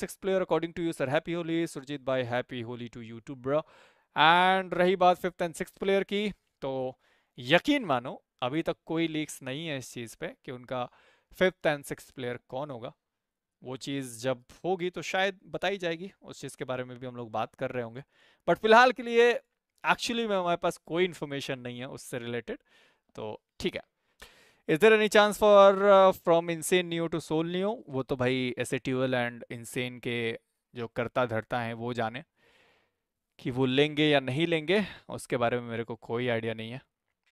six player according to you sir happy Holi Surjit भाई happy Holi to you too bro and रही बात fifth and six player की तो यकीन मानो अभी तक कोई लीक्स नहीं है इस चीज़ पे कि उनका फिफ्थ एंड सिक्स प्लेयर कौन होगा वो चीज़ जब होगी तो शायद बताई जाएगी उस चीज़ के बारे में भी हम लोग बात कर रहे होंगे बट फिलहाल के लिए एक्चुअली में हमारे पास कोई इन्फॉर्मेशन नहीं है उससे रिलेटेड तो ठीक है is there any chance for from इंसेन न्यू टू सोल न्यू वो तो भाई एसेट्यूअल एंड इंसेन के जो करता धरता हैं वो जाने कि वो लेंगे या नहीं लेंगे उसके बारे में मेरे को कोई आइडिया नहीं है